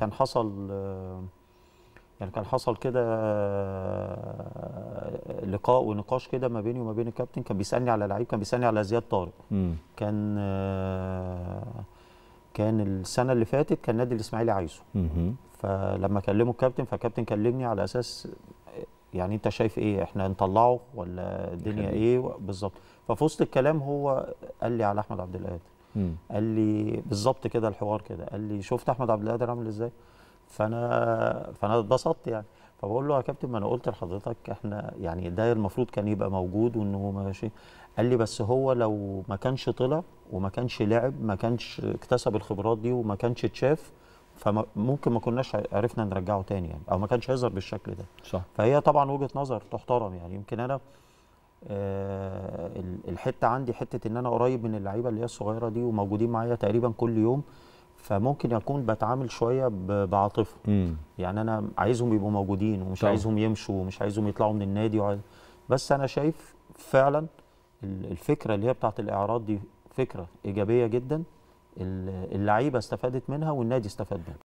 كان حصل يعني كان حصل كده لقاء ونقاش كده ما بيني وما بين الكابتن كان بيسالني على لعيب كان بيسالني على زياد طارق مم. كان كان السنه اللي فاتت كان نادي الاسماعيلي عايزه مم. فلما كلمه الكابتن فالكابتن كلمني على اساس يعني انت شايف ايه احنا نطلعه ولا الدنيا ايه بالظبط ففي وسط الكلام هو قال لي على احمد عبد القادر قال لي بالظبط كده الحوار كده قال لي شفت احمد عبد القادر عامل ازاي فانا فانا اتبسطت يعني فبقول له يا كابتن ما انا قلت لحضرتك احنا يعني ده المفروض كان يبقى موجود وانه ماشي قال لي بس هو لو ما كانش طلع وما كانش لعب ما كانش اكتسب الخبرات دي وما كانش اتشاف فممكن ما كناش عرفنا نرجعه تاني يعني او ما كانش هيظهر بالشكل ده صح فهي طبعا وجهه نظر تحترم يعني يمكن انا آه الحته عندي حته ان انا قريب من اللعيبه اللي هي الصغيره دي وموجودين معايا تقريبا كل يوم فممكن اكون بتعامل شويه بعاطفه يعني انا عايزهم يبقوا موجودين ومش طبعا. عايزهم يمشوا ومش عايزهم يطلعوا من النادي وعايز... بس انا شايف فعلا الفكره اللي هي بتاعت الاعراض دي فكره ايجابيه جدا اللعيبه استفادت منها والنادي استفاد منها